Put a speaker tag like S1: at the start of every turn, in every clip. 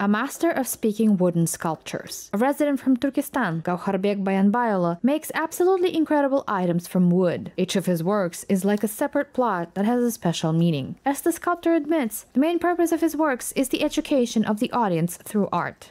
S1: a master of speaking wooden sculptures. A resident from Turkestan, Gauharbek Bayanbayolo, makes absolutely incredible items from wood. Each of his works is like a separate plot that has a special meaning. As the sculptor admits, the main purpose of his works is the education of the audience through art.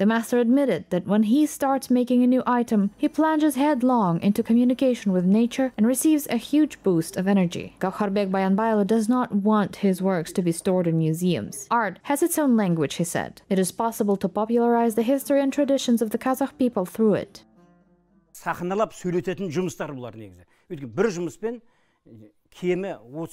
S1: The master admitted that when he starts making a new item, he plunges headlong into communication with nature and receives a huge boost of energy. Gaukharbek Bayanbaylo does not want his works to be stored in museums. Art has its own language, he said. It is possible to popularize the history and traditions of the Kazakh people through it.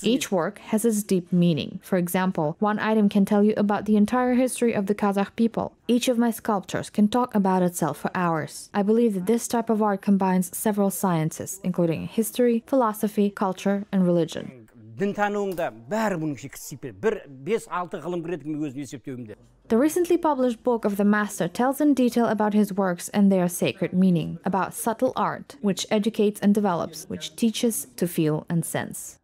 S1: Each work has its deep meaning. For example, one item can tell you about the entire history of the Kazakh people. Each of my sculptures can talk about itself for hours. I believe that this type of art combines several sciences, including history, philosophy, culture, and religion
S2: бәрі бір бес алты ғылым кіреді мен өзім есептеуімде
S1: The recently published book of the master tells in detail about his works and their sacred meaning, about subtle art, which educates and develops, which teaches to feel and sense.